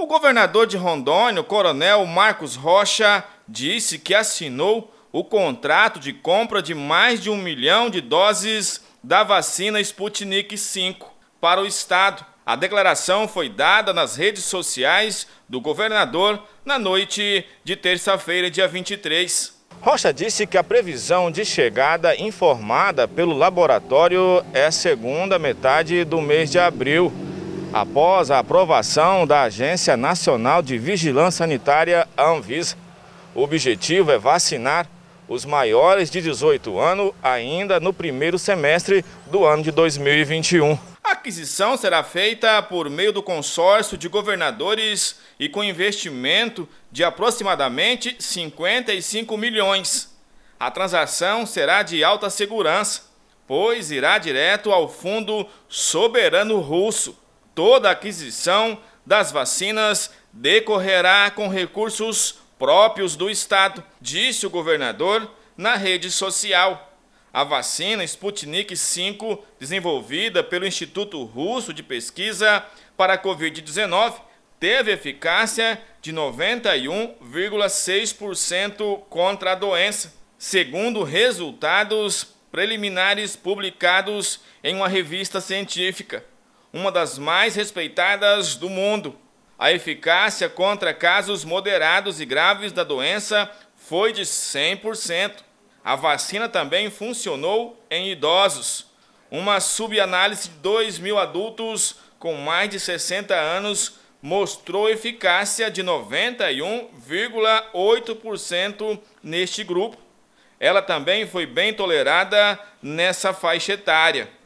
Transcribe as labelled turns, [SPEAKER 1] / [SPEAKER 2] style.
[SPEAKER 1] O governador de Rondônia, o coronel Marcos Rocha, disse que assinou o contrato de compra de mais de um milhão de doses da vacina Sputnik V para o Estado. A declaração foi dada nas redes sociais do governador na noite de terça-feira, dia 23. Rocha disse que a previsão de chegada informada pelo laboratório é segunda metade do mês de abril após a aprovação da Agência Nacional de Vigilância Sanitária, Anvisa. O objetivo é vacinar os maiores de 18 anos ainda no primeiro semestre do ano de 2021. A aquisição será feita por meio do consórcio de governadores e com investimento de aproximadamente 55 milhões. A transação será de alta segurança, pois irá direto ao Fundo Soberano Russo toda a aquisição das vacinas decorrerá com recursos próprios do Estado, disse o governador na rede social. A vacina Sputnik V, desenvolvida pelo Instituto Russo de Pesquisa para a Covid-19, teve eficácia de 91,6% contra a doença, segundo resultados preliminares publicados em uma revista científica uma das mais respeitadas do mundo. A eficácia contra casos moderados e graves da doença foi de 100%. A vacina também funcionou em idosos. Uma subanálise de 2 mil adultos com mais de 60 anos mostrou eficácia de 91,8% neste grupo. Ela também foi bem tolerada nessa faixa etária.